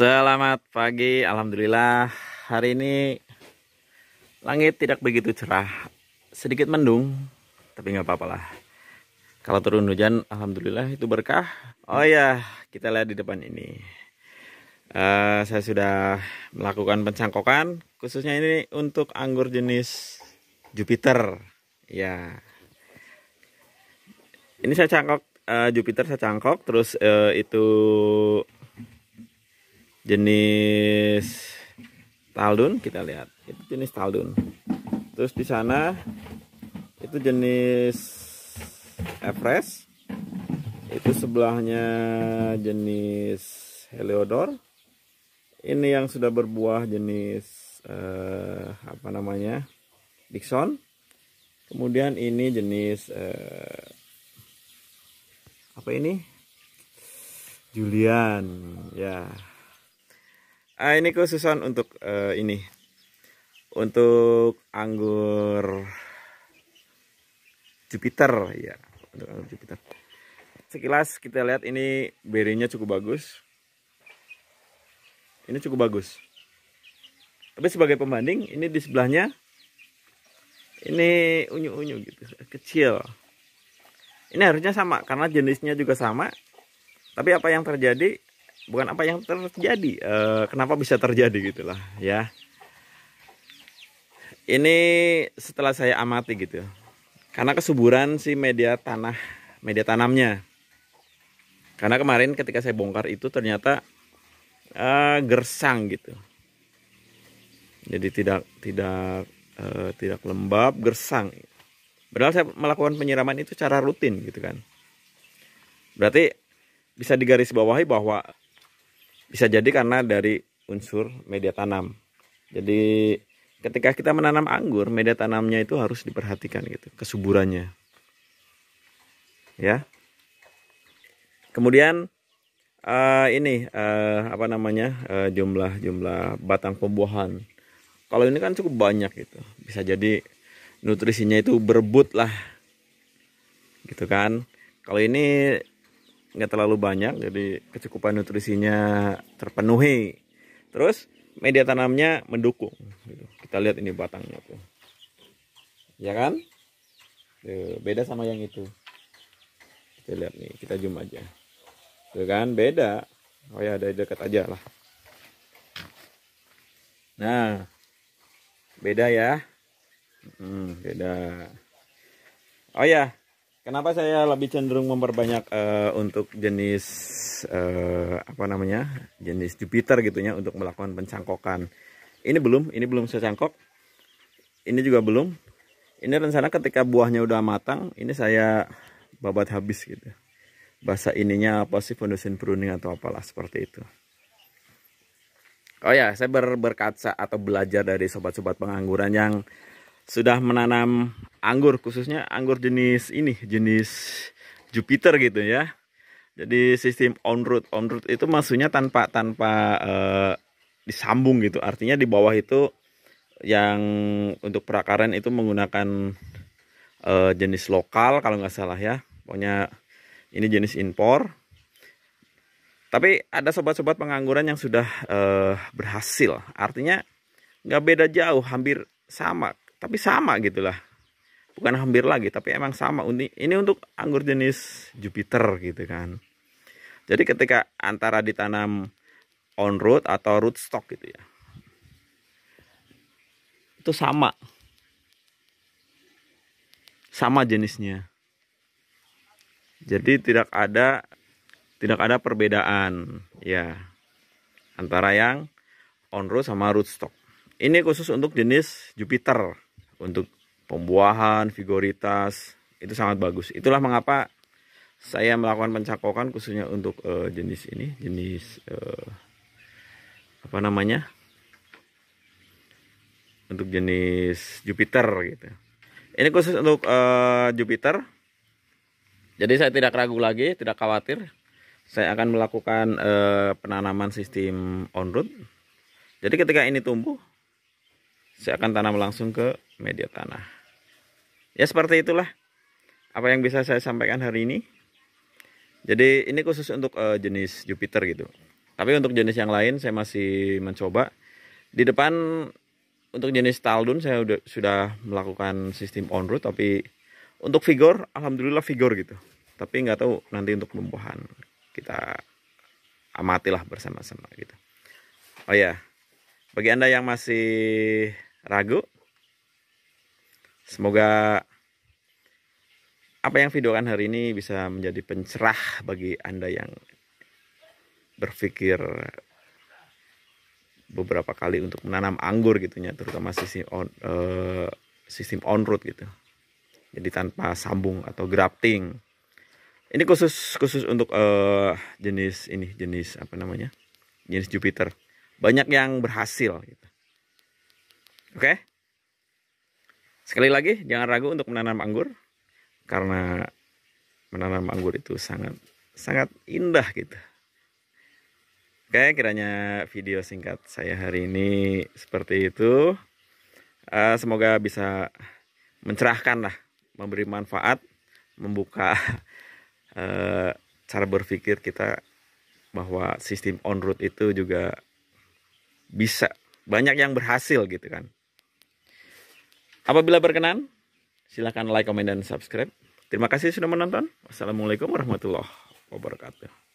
Selamat pagi, Alhamdulillah Hari ini langit tidak begitu cerah Sedikit mendung, tapi gak apa apa lah Kalau turun hujan, Alhamdulillah itu berkah Oh iya, kita lihat di depan ini uh, Saya sudah melakukan pencangkokan Khususnya ini untuk anggur jenis Jupiter Ya Ini saya cangkok, uh, Jupiter saya cangkok Terus uh, itu jenis taldun kita lihat itu jenis taldun terus di sana itu jenis Everest itu sebelahnya jenis Heliodor ini yang sudah berbuah jenis eh, apa namanya Dixon kemudian ini jenis eh, apa ini Julian ya ah, ini khususan untuk uh, ini untuk anggur Jupiter ya untuk anggur Jupiter sekilas kita lihat ini berinya cukup bagus ini cukup bagus tapi sebagai pembanding ini di sebelahnya ini unyu-unyu gitu kecil ini harusnya sama karena jenisnya juga sama tapi apa yang terjadi bukan apa yang terjadi e, kenapa bisa terjadi gitulah ya ini setelah saya amati gitu ya. karena kesuburan si media tanah media tanamnya karena kemarin ketika saya bongkar itu ternyata e, gersang gitu jadi tidak tidak e, tidak lembab gersang padahal saya melakukan penyiraman itu cara rutin gitu kan berarti bisa digarisbawahi bahwa bisa jadi karena dari unsur media tanam. Jadi ketika kita menanam anggur, media tanamnya itu harus diperhatikan gitu, kesuburannya. Ya. Kemudian uh, ini uh, apa namanya jumlah eh, jumlah batang pembuahan kalau ini kan cukup banyak gitu bisa jadi nutrisinya itu berebut lah gitu kan kalau ini nggak terlalu banyak jadi kecukupan nutrisinya terpenuhi terus media tanamnya mendukung gitu. kita lihat ini batangnya tuh ya kan beda sama yang itu kita lihat nih kita zoom aja tuh kan beda oh ya ada dekat aja lah nah beda ya hmm, beda oh ya Kenapa saya lebih cenderung memperbanyak uh, untuk jenis uh, apa namanya jenis Jupiter gitunya untuk melakukan pencangkokan. Ini belum, ini belum saya cangkok. Ini juga belum. Ini rencana ketika buahnya udah matang, ini saya babat habis gitu. Bahasa ininya apa sih foundation pruning atau apalah seperti itu. Oh ya, saya ber berkaca atau belajar dari sobat-sobat pengangguran yang sudah menanam anggur khususnya anggur jenis ini jenis Jupiter gitu ya jadi sistem on root on root itu maksudnya tanpa tanpa eh, disambung gitu artinya di bawah itu yang untuk perakaran itu menggunakan eh, jenis lokal kalau nggak salah ya pokoknya ini jenis impor tapi ada sobat-sobat pengangguran yang sudah eh, berhasil artinya nggak beda jauh hampir sama tapi sama gitulah bukan hampir lagi tapi emang sama ini untuk anggur jenis Jupiter gitu kan jadi ketika antara ditanam on root atau rootstock gitu ya itu sama sama jenisnya jadi tidak ada tidak ada perbedaan ya antara yang on root sama rootstock ini khusus untuk jenis Jupiter untuk pembuahan, vigoritas itu sangat bagus. Itulah mengapa saya melakukan pencakokan khususnya untuk uh, jenis ini, jenis uh, apa namanya? Untuk jenis Jupiter gitu. Ini khusus untuk uh, Jupiter. Jadi saya tidak ragu lagi, tidak khawatir. Saya akan melakukan uh, penanaman sistem on root. Jadi ketika ini tumbuh, saya akan tanam langsung ke media tanah. Ya seperti itulah apa yang bisa saya sampaikan hari ini. Jadi ini khusus untuk uh, jenis Jupiter gitu. Tapi untuk jenis yang lain saya masih mencoba. Di depan untuk jenis Taldun saya udah, sudah melakukan sistem on route tapi untuk figur, alhamdulillah figur gitu. Tapi nggak tahu nanti untuk tumbuhan kita amatilah bersama-sama gitu. Oh ya, bagi Anda yang masih ragu Semoga apa yang videokan hari ini bisa menjadi pencerah bagi Anda yang berpikir beberapa kali untuk menanam anggur gitu ya, terutama sistem on uh, sistem on root gitu jadi tanpa sambung atau grafting ini khusus khusus untuk uh, jenis ini jenis apa namanya jenis Jupiter banyak yang berhasil gitu oke okay? Sekali lagi, jangan ragu untuk menanam anggur karena menanam anggur itu sangat sangat indah gitu. Oke, kiranya video singkat saya hari ini seperti itu. Eh, semoga bisa mencerahkan lah, memberi manfaat, membuka eh, cara berpikir kita bahwa sistem on road itu juga bisa banyak yang berhasil gitu kan. Apabila berkenan, silahkan like, komen, dan subscribe. Terima kasih sudah menonton. Wassalamualaikum warahmatullahi wabarakatuh.